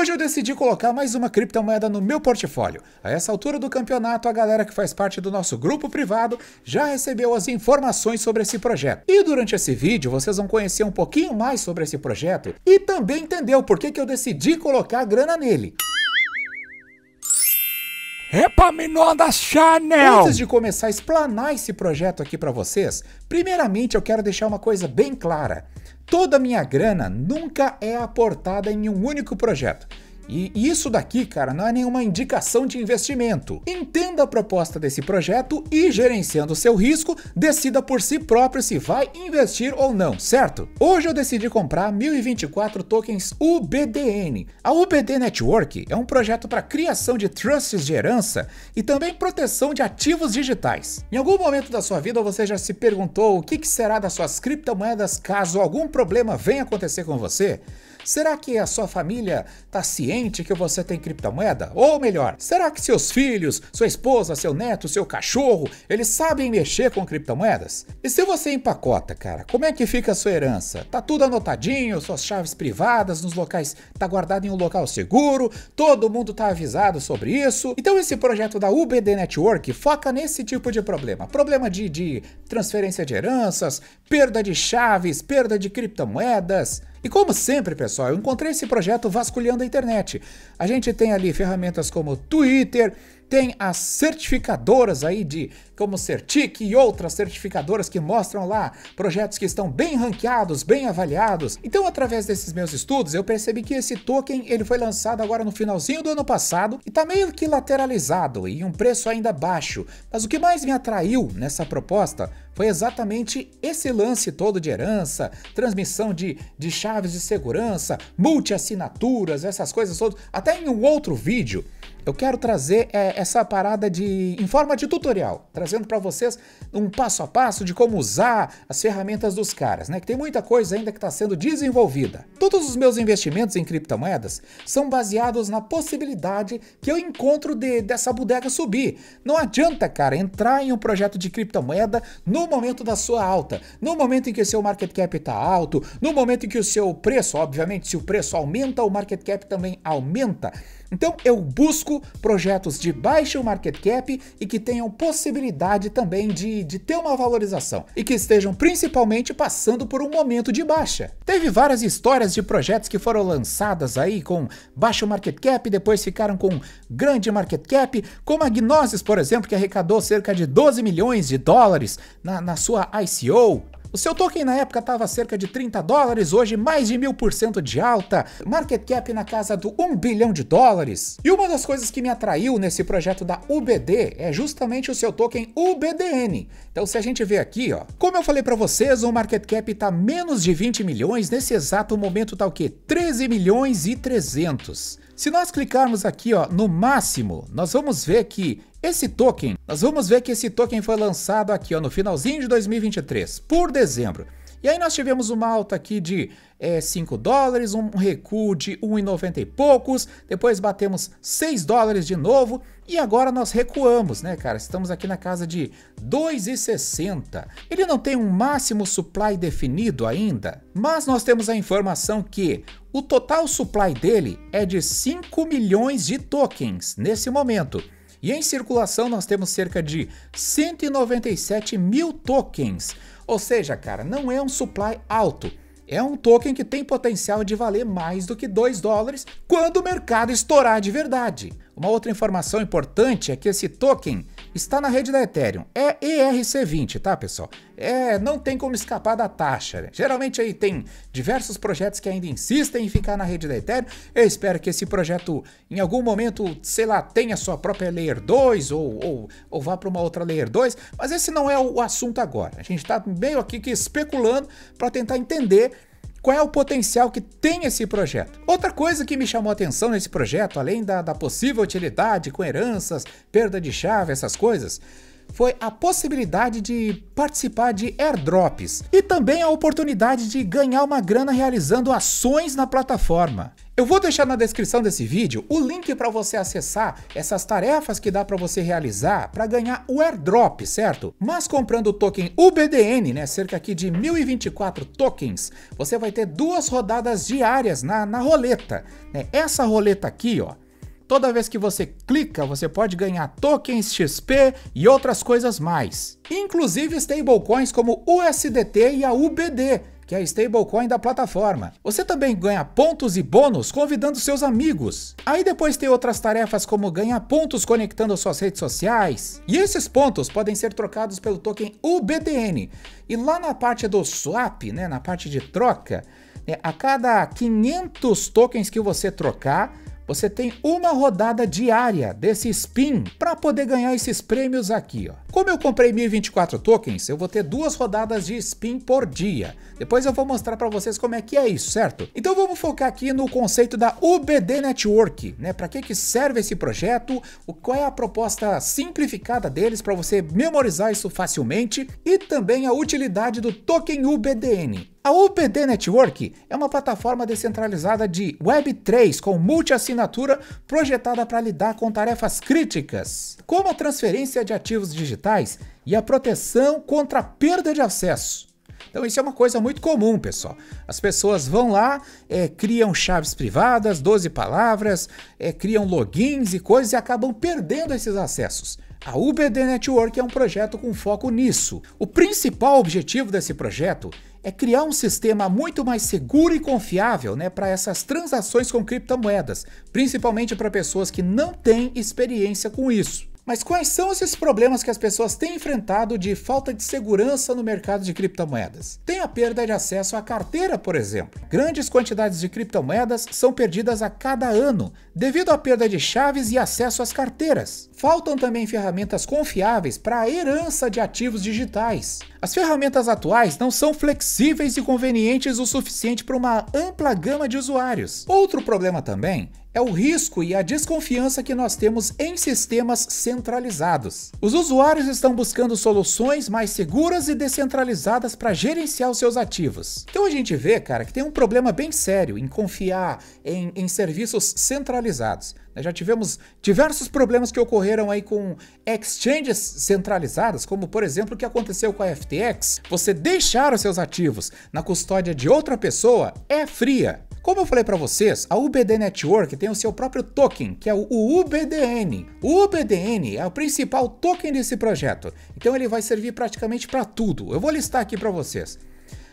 Hoje eu decidi colocar mais uma criptomoeda no meu portfólio. A essa altura do campeonato, a galera que faz parte do nosso grupo privado já recebeu as informações sobre esse projeto. E durante esse vídeo, vocês vão conhecer um pouquinho mais sobre esse projeto e também entender o porquê que eu decidi colocar a grana nele. Epaminondas Chanel! Antes de começar a explanar esse projeto aqui para vocês, primeiramente eu quero deixar uma coisa bem clara. Toda a minha grana nunca é aportada em um único projeto. E isso daqui, cara, não é nenhuma indicação de investimento. Entenda a proposta desse projeto e, gerenciando seu risco, decida por si próprio se vai investir ou não, certo? Hoje eu decidi comprar 1024 tokens UBDN. A UBD Network é um projeto para criação de trusts de herança e também proteção de ativos digitais. Em algum momento da sua vida você já se perguntou o que será das suas criptomoedas caso algum problema venha acontecer com você? Será que a sua família está ciente que você tem criptomoeda? Ou melhor, será que seus filhos, sua esposa, seu neto, seu cachorro, eles sabem mexer com criptomoedas? E se você empacota, cara, como é que fica a sua herança? Tá tudo anotadinho, suas chaves privadas nos locais, tá guardado em um local seguro, todo mundo tá avisado sobre isso. Então esse projeto da UBD Network foca nesse tipo de problema, problema de, de transferência de heranças, perda de chaves, perda de criptomoedas, e como sempre, pessoal, eu encontrei esse projeto vasculhando a internet. A gente tem ali ferramentas como Twitter, tem as certificadoras aí de como Certic e outras certificadoras que mostram lá projetos que estão bem ranqueados, bem avaliados. Então, através desses meus estudos, eu percebi que esse token ele foi lançado agora no finalzinho do ano passado e está meio que lateralizado e um preço ainda baixo. Mas o que mais me atraiu nessa proposta foi exatamente esse lance todo de herança, transmissão de, de chaves de segurança, multiassinaturas, essas coisas todas. Até em um outro vídeo eu quero trazer é, essa parada de em forma de tutorial, trazendo para vocês um passo a passo de como usar as ferramentas dos caras, né? Que tem muita coisa ainda que está sendo desenvolvida. Todos os meus investimentos em criptomoedas são baseados na possibilidade que eu encontro de, dessa bodega subir. Não adianta, cara, entrar em um projeto de criptomoeda no momento da sua alta, no momento em que o seu market cap está alto, no momento em que o seu preço, obviamente, se o preço aumenta, o market cap também aumenta. Então eu busco projetos de baixo market cap e que tenham possibilidade também de, de ter uma valorização e que estejam principalmente passando por um momento de baixa. Teve várias histórias de projetos que foram lançadas aí com baixo market cap, depois ficaram com grande market cap, como a Gnosis, por exemplo, que arrecadou cerca de 12 milhões de dólares na, na sua ICO. O seu token na época estava cerca de 30 dólares, hoje mais de mil por cento de alta, market cap na casa do 1 bilhão de dólares. E uma das coisas que me atraiu nesse projeto da UBD é justamente o seu token UBDN. Então se a gente vê aqui, ó, como eu falei para vocês, o market cap está menos de 20 milhões, nesse exato momento tá o quê? 13 milhões e 300. Se nós clicarmos aqui, ó, no máximo, nós vamos ver que esse token, nós vamos ver que esse token foi lançado aqui ó, no finalzinho de 2023, por dezembro. E aí nós tivemos uma alta aqui de é, eh, 5 dólares, um recuo de 1,90 e poucos, depois batemos 6 dólares de novo e agora nós recuamos, né cara? Estamos aqui na casa de 2,60. Ele não tem um máximo supply definido ainda, mas nós temos a informação que o total supply dele é de 5 milhões de tokens nesse momento. E em circulação nós temos cerca de 197 mil tokens. Ou seja, cara, não é um supply alto. É um token que tem potencial de valer mais do que 2 dólares quando o mercado estourar de verdade. Uma outra informação importante é que esse token está na rede da Ethereum. É ERC20, tá, pessoal? É, não tem como escapar da taxa. Né? Geralmente aí tem diversos projetos que ainda insistem em ficar na rede da Ethereum. Eu espero que esse projeto, em algum momento, sei lá, tenha sua própria Layer 2 ou, ou, ou vá para uma outra Layer 2, mas esse não é o assunto agora. A gente está meio aqui que especulando para tentar entender qual é o potencial que tem esse projeto. Outra coisa que me chamou a atenção nesse projeto, além da, da possível utilidade com heranças, perda de chave, essas coisas, foi a possibilidade de participar de airdrops e também a oportunidade de ganhar uma grana realizando ações na plataforma. Eu vou deixar na descrição desse vídeo o link para você acessar essas tarefas que dá para você realizar para ganhar o airdrop, certo? Mas comprando o token UBDN, né, cerca aqui de 1024 tokens, você vai ter duas rodadas diárias na, na roleta. Né? Essa roleta aqui, ó, toda vez que você clica, você pode ganhar tokens XP e outras coisas mais. Inclusive stablecoins como USDT e a UBD, que é a stablecoin da plataforma. Você também ganha pontos e bônus convidando seus amigos. Aí depois tem outras tarefas como ganhar pontos conectando suas redes sociais. E esses pontos podem ser trocados pelo token UBDN. E lá na parte do swap, né, na parte de troca, né, a cada 500 tokens que você trocar, você tem uma rodada diária desse spin para poder ganhar esses prêmios aqui. Ó. Como eu comprei 1024 tokens, eu vou ter duas rodadas de spin por dia. Depois eu vou mostrar para vocês como é que é isso, certo? Então vamos focar aqui no conceito da UBD Network, né? Para que, que serve esse projeto, qual é a proposta simplificada deles para você memorizar isso facilmente e também a utilidade do token UBDN. A UPD Network é uma plataforma descentralizada de Web3 com multi-assinatura projetada para lidar com tarefas críticas, como a transferência de ativos digitais e a proteção contra a perda de acesso. Então isso é uma coisa muito comum, pessoal. As pessoas vão lá, é, criam chaves privadas, 12 palavras, é, criam logins e coisas e acabam perdendo esses acessos. A UberD Network é um projeto com foco nisso. O principal objetivo desse projeto é criar um sistema muito mais seguro e confiável né, para essas transações com criptomoedas, principalmente para pessoas que não têm experiência com isso. Mas quais são esses problemas que as pessoas têm enfrentado de falta de segurança no mercado de criptomoedas? Tem a perda de acesso à carteira, por exemplo. Grandes quantidades de criptomoedas são perdidas a cada ano devido à perda de chaves e acesso às carteiras. Faltam também ferramentas confiáveis para a herança de ativos digitais. As ferramentas atuais não são flexíveis e convenientes o suficiente para uma ampla gama de usuários. Outro problema também é o risco e a desconfiança que nós temos em sistemas centralizados. Os usuários estão buscando soluções mais seguras e descentralizadas para gerenciar os seus ativos. Então a gente vê, cara, que tem um problema bem sério em confiar em, em serviços centralizados. Né? já tivemos diversos problemas que ocorreram aí com exchanges centralizadas, como por exemplo o que aconteceu com a FTX. Você deixar os seus ativos na custódia de outra pessoa é fria. Como eu falei para vocês, a UBD Network tem o seu próprio token, que é o UBDN. O UBDN é o principal token desse projeto, então ele vai servir praticamente para tudo. Eu vou listar aqui para vocês.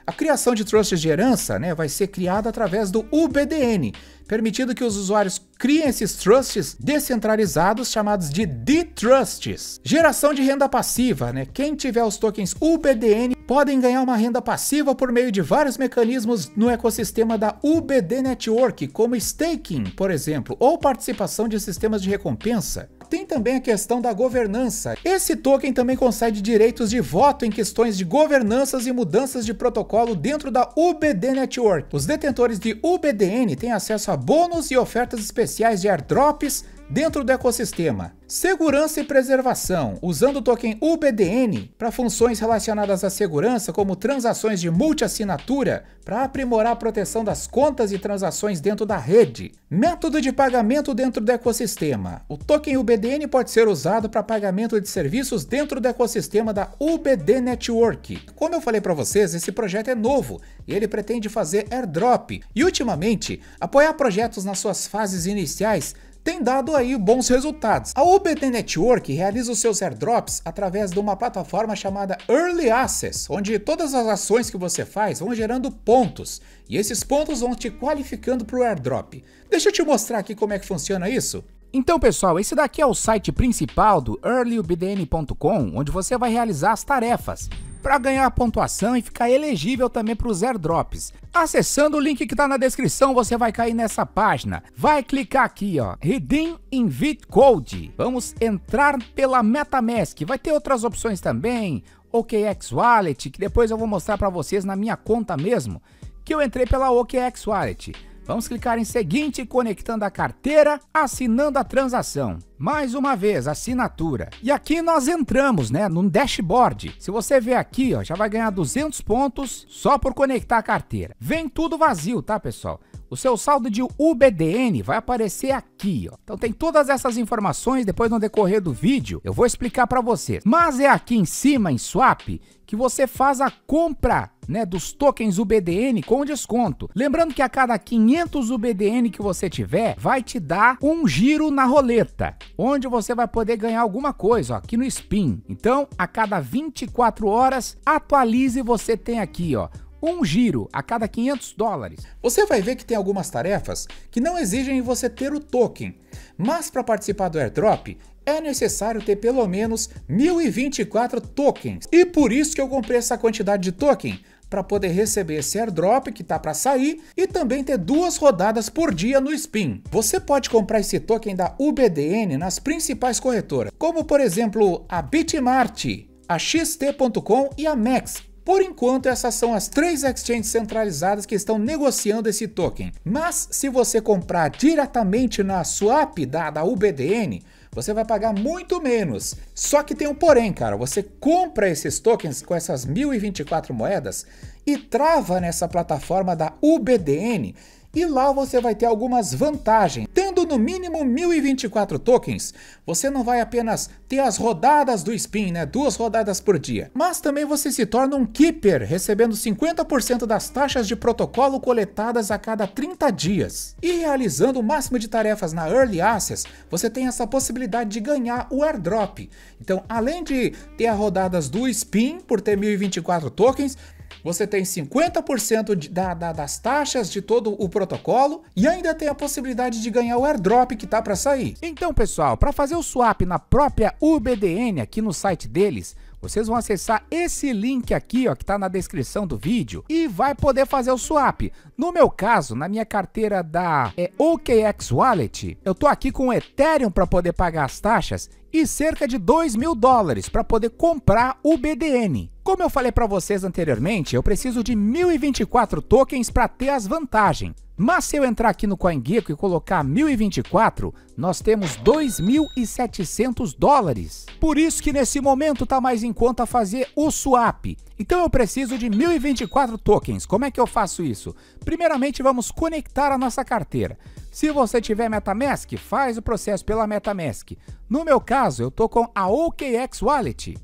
A criação de trusts de herança né, vai ser criada através do UBDN, permitindo que os usuários criem esses trusts descentralizados chamados de D-Trusts. Geração de renda passiva, né? Quem tiver os tokens UBDN podem ganhar uma renda passiva por meio de vários mecanismos no ecossistema da UBD Network, como staking, por exemplo, ou participação de sistemas de recompensa tem também a questão da governança. Esse token também concede direitos de voto em questões de governanças e mudanças de protocolo dentro da UBD Network. Os detentores de UBDN têm acesso a bônus e ofertas especiais de airdrops dentro do ecossistema. Segurança e preservação, usando o token UBDN para funções relacionadas à segurança, como transações de multiassinatura, para aprimorar a proteção das contas e transações dentro da rede. Método de pagamento dentro do ecossistema. O token UBDN pode ser usado para pagamento de serviços dentro do ecossistema da UBD Network. Como eu falei para vocês, esse projeto é novo e ele pretende fazer airdrop e, ultimamente, apoiar projetos nas suas fases iniciais tem dado aí bons resultados. A OBT Network realiza os seus airdrops através de uma plataforma chamada Early Access, onde todas as ações que você faz vão gerando pontos, e esses pontos vão te qualificando para o airdrop. Deixa eu te mostrar aqui como é que funciona isso. Então, pessoal, esse daqui é o site principal do earlyubdn.com, onde você vai realizar as tarefas para ganhar pontuação e ficar elegível também para os airdrops. Acessando o link que está na descrição, você vai cair nessa página. Vai clicar aqui, ó, Redeem Invite Code. Vamos entrar pela MetaMask. Vai ter outras opções também, OKX Wallet, que depois eu vou mostrar para vocês na minha conta mesmo, que eu entrei pela OKX Wallet. Vamos clicar em seguinte, conectando a carteira, assinando a transação. Mais uma vez, assinatura. E aqui nós entramos, né, no dashboard. Se você ver aqui, ó, já vai ganhar 200 pontos só por conectar a carteira. Vem tudo vazio, tá, pessoal? o seu saldo de UBDN vai aparecer aqui, ó. Então tem todas essas informações, depois no decorrer do vídeo eu vou explicar para você. Mas é aqui em cima, em swap, que você faz a compra né, dos tokens UBDN com desconto. Lembrando que a cada 500 UBDN que você tiver, vai te dar um giro na roleta, onde você vai poder ganhar alguma coisa, ó, aqui no Spin. Então, a cada 24 horas, atualize, você tem aqui, ó, um giro a cada 500 dólares. Você vai ver que tem algumas tarefas que não exigem você ter o token, mas para participar do airdrop é necessário ter pelo menos 1024 tokens. E por isso que eu comprei essa quantidade de token, para poder receber esse airdrop que tá para sair e também ter duas rodadas por dia no Spin. Você pode comprar esse token da UBDN nas principais corretoras, como por exemplo a Bitmart, a XT.com e a Max, por enquanto, essas são as três exchanges centralizadas que estão negociando esse token. Mas se você comprar diretamente na swap da, da UBDN, você vai pagar muito menos. Só que tem um porém, cara. Você compra esses tokens com essas 1024 moedas e trava nessa plataforma da UBDN e lá você vai ter algumas vantagens. Tendo no mínimo 1024 tokens, você não vai apenas ter as rodadas do spin, né, duas rodadas por dia, mas também você se torna um keeper, recebendo 50% das taxas de protocolo coletadas a cada 30 dias. E realizando o máximo de tarefas na Early Access, você tem essa possibilidade de ganhar o airdrop. Então, além de ter as rodadas do spin por ter 1024 tokens, você tem 50% de, da, da, das taxas de todo o protocolo e ainda tem a possibilidade de ganhar o airdrop que tá para sair. Então, pessoal, para fazer o swap na própria UBDN aqui no site deles, vocês vão acessar esse link aqui, ó, que tá na descrição do vídeo e vai poder fazer o swap. No meu caso, na minha carteira da é, OKX Wallet, eu tô aqui com o Ethereum para poder pagar as taxas e cerca de 2 mil dólares para poder comprar o BDN. Como eu falei para vocês anteriormente, eu preciso de 1024 tokens para ter as vantagens. Mas se eu entrar aqui no CoinGecko e colocar 1024, nós temos 2.700 dólares. Por isso que nesse momento tá mais em conta fazer o swap. Então eu preciso de 1024 tokens. Como é que eu faço isso? Primeiramente vamos conectar a nossa carteira. Se você tiver MetaMask, faz o processo pela MetaMask. No meu caso, eu tô com a OKX Wallet.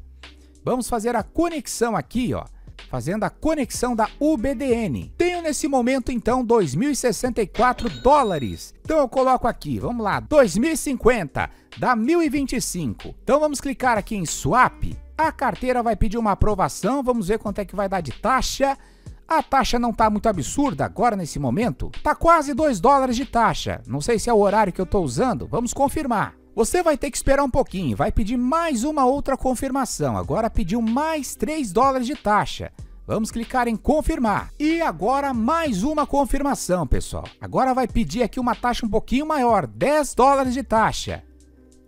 Vamos fazer a conexão aqui, ó, fazendo a conexão da UBDN. Tenho nesse momento então 2064 dólares. Então eu coloco aqui, vamos lá, 2050 dá 1025. Então vamos clicar aqui em swap. A carteira vai pedir uma aprovação, vamos ver quanto é que vai dar de taxa. A taxa não tá muito absurda agora nesse momento? Tá quase 2 dólares de taxa. Não sei se é o horário que eu tô usando, vamos confirmar. Você vai ter que esperar um pouquinho, vai pedir mais uma outra confirmação. Agora pediu mais 3 dólares de taxa. Vamos clicar em confirmar. E agora mais uma confirmação, pessoal. Agora vai pedir aqui uma taxa um pouquinho maior, 10 dólares de taxa.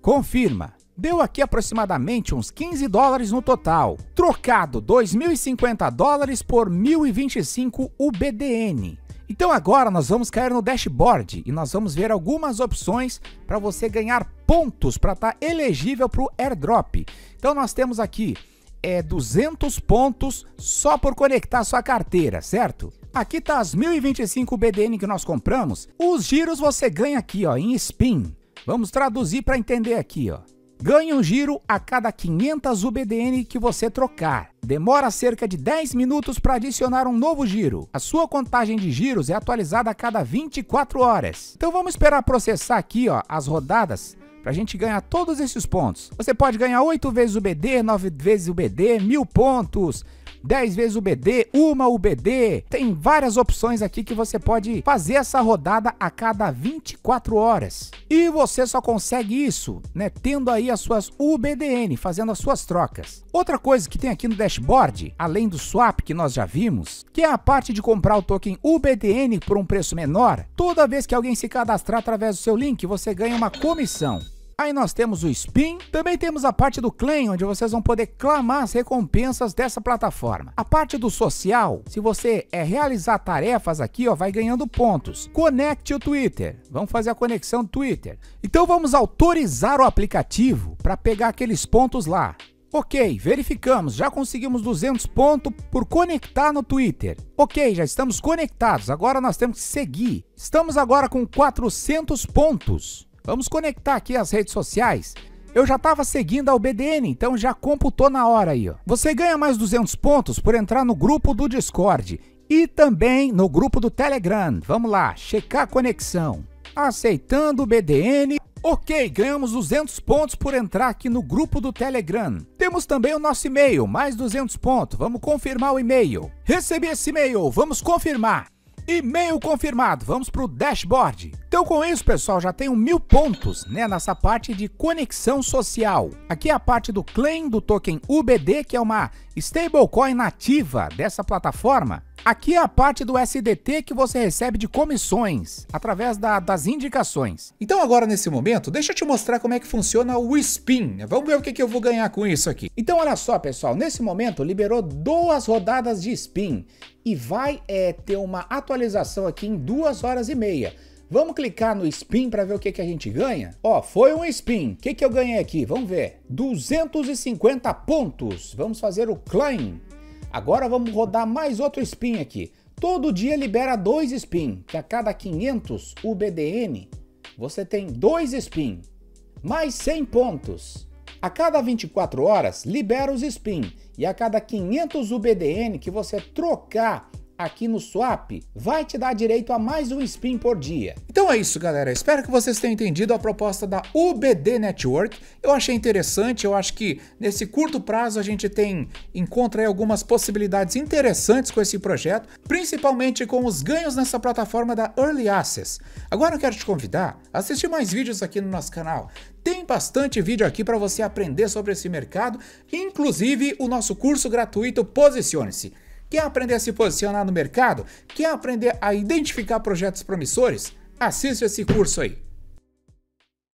Confirma. Deu aqui aproximadamente uns 15 dólares no total, trocado 2.050 dólares por 1.025 UBDN. Então agora nós vamos cair no dashboard e nós vamos ver algumas opções para você ganhar pontos para estar tá elegível para o airdrop. Então nós temos aqui é 200 pontos só por conectar sua carteira, certo? Aqui tá as 1025 BDN que nós compramos. Os giros você ganha aqui, ó, em spin. Vamos traduzir para entender aqui, ó. Ganhe um giro a cada 500 UBDN que você trocar. Demora cerca de 10 minutos para adicionar um novo giro. A sua contagem de giros é atualizada a cada 24 horas. Então vamos esperar processar aqui ó, as rodadas para a gente ganhar todos esses pontos. Você pode ganhar 8 vezes o BD, 9 vezes o BD, 1000 pontos, 10 vezes o BD, uma UBD. Tem várias opções aqui que você pode fazer essa rodada a cada 24 horas. E você só consegue isso, né, tendo aí as suas UBDN, fazendo as suas trocas. Outra coisa que tem aqui no dashboard, além do swap que nós já vimos, que é a parte de comprar o token UBDN por um preço menor, toda vez que alguém se cadastrar através do seu link, você ganha uma comissão. Aí nós temos o Spin, também temos a parte do Claim, onde vocês vão poder clamar as recompensas dessa plataforma. A parte do social, se você é realizar tarefas aqui, ó, vai ganhando pontos. Conecte o Twitter, vamos fazer a conexão do Twitter. Então vamos autorizar o aplicativo para pegar aqueles pontos lá. Ok, verificamos, já conseguimos 200 pontos por conectar no Twitter. Ok, já estamos conectados, agora nós temos que seguir. Estamos agora com 400 pontos. Vamos conectar aqui as redes sociais. Eu já estava seguindo a UBDN, então já computou na hora aí. Ó. Você ganha mais 200 pontos por entrar no grupo do Discord e também no grupo do Telegram. Vamos lá, checar a conexão. Aceitando o BDN. Ok, ganhamos 200 pontos por entrar aqui no grupo do Telegram. Temos também o nosso e-mail, mais 200 pontos. Vamos confirmar o e-mail. Recebi esse e-mail, vamos confirmar. E-mail confirmado, vamos para o dashboard. Então com isso, pessoal, já tenho mil pontos né, nessa parte de conexão social. Aqui é a parte do claim do token UBD, que é uma stablecoin nativa dessa plataforma. Aqui é a parte do SDT que você recebe de comissões, através da, das indicações. Então agora nesse momento, deixa eu te mostrar como é que funciona o Spin. Vamos ver o que, que eu vou ganhar com isso aqui. Então olha só pessoal, nesse momento liberou duas rodadas de Spin e vai é, ter uma atualização aqui em duas horas e meia. Vamos clicar no spin para ver o que, que a gente ganha? Ó, foi um spin. O que, que eu ganhei aqui? Vamos ver. 250 pontos. Vamos fazer o claim. Agora vamos rodar mais outro spin aqui. Todo dia libera dois spin, que a cada 500 UBDN você tem dois spin, mais 100 pontos. A cada 24 horas libera os spin e a cada 500 UBDN que você trocar aqui no swap vai te dar direito a mais um spin por dia. Então é isso, galera. Espero que vocês tenham entendido a proposta da UBD Network. Eu achei interessante, eu acho que nesse curto prazo a gente tem encontra algumas possibilidades interessantes com esse projeto, principalmente com os ganhos nessa plataforma da Early Access. Agora eu quero te convidar a assistir mais vídeos aqui no nosso canal. Tem bastante vídeo aqui para você aprender sobre esse mercado, inclusive o nosso curso gratuito Posicione-se. Quer aprender a se posicionar no mercado? Quer aprender a identificar projetos promissores? Assista esse curso aí.